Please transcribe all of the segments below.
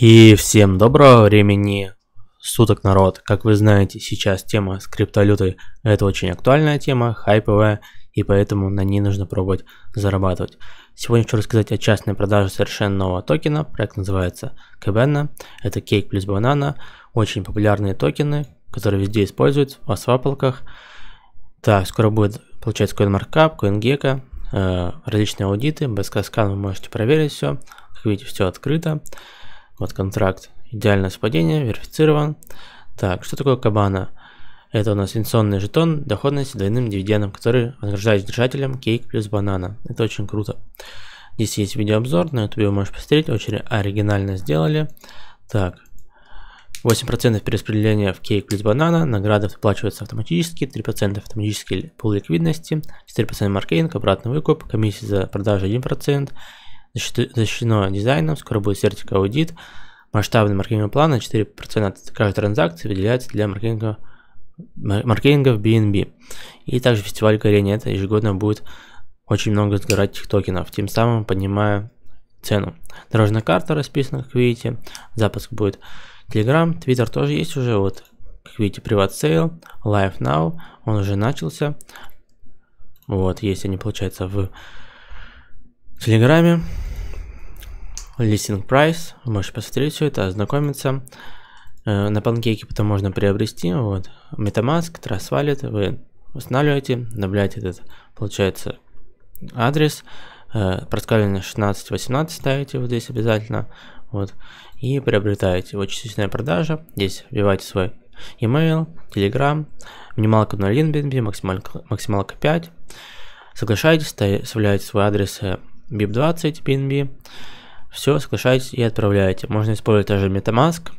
И всем доброго времени суток, народ. Как вы знаете, сейчас тема с криптовалютой – это очень актуальная тема, хайповая, и поэтому на ней нужно пробовать зарабатывать. Сегодня хочу рассказать о частной продаже совершенно нового токена. Проект называется Кабена. Это кейк плюс банана. Очень популярные токены, которые везде используют в свапалках. Так, скоро будет, получается, CoinMarkup, CoinGecko, э, различные аудиты, без каскан вы можете проверить все. Как видите, все открыто. Вот контракт. Идеальное совпадение, верифицирован. Так, что такое кабана? Это у нас инвестиционный жетон, доходность с двойным дивидендом, который награждает держателям кейк плюс банана. Это очень круто. Здесь есть видеообзор, на YouTube его можешь посмотреть, очень оригинально сделали. Так, 8% перераспределения в кейк плюс банана, награды выплачиваются автоматически, 3% автоматически пул ликвидности, 4% маркетинг, обратный выкуп, комиссия за продажу 1%, защищено дизайном, скоро будет сертификат аудит, масштабный маркетинговый план, на 4% от каждой транзакции выделяется для маркетинга, маркетинга в BNB. И также фестиваль горения, это ежегодно будет очень много сгорать этих токенов, тем самым поднимая цену. Дорожная карта расписана, как видите, запуск будет Telegram, Twitter тоже есть уже, вот как видите, Privat Sale, Live Now, он уже начался. Вот, есть они, получается, в Телеграме. Листинг прайс, вы можете посмотреть все это, ознакомиться. Э, на панкейке потом можно приобрести, вот, Metamask, Trust Wallet, вы устанавливаете, добавляете этот, получается, адрес, э, проскаливание 16-18 ставите вот здесь обязательно, вот, и приобретаете. Вот частичная продажа, здесь вбиваете свой email, Telegram, минималка на Linbnb, максималка, максималка 5. Соглашаетесь, составляете свой адрес BIP20 э, BNB, все, соглашаетесь и отправляете. Можно использовать также MetaMask,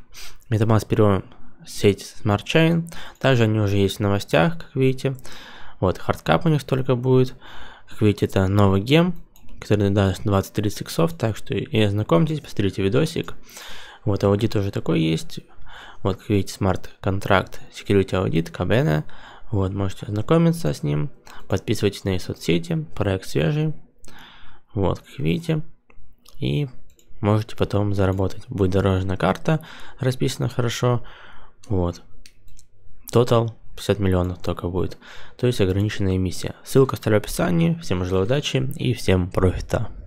MetaMask первая сеть Smart Chain, также они уже есть в новостях, как видите. Вот, хардкап у них столько будет. Как видите, это новый гем, который даст 20-30 иксов, так что и ознакомьтесь, посмотрите видосик. Вот, аудит уже такой есть. Вот, как видите, Smart контракт security audit, Кабена. Вот, можете ознакомиться с ним. Подписывайтесь на их соцсети, проект свежий. Вот, как видите. И можете потом заработать. Будет дорожная карта расписана хорошо. Вот. Total 50 миллионов только будет. То есть ограниченная эмиссия. Ссылка оставлю в описании. Всем желаю удачи и всем профита.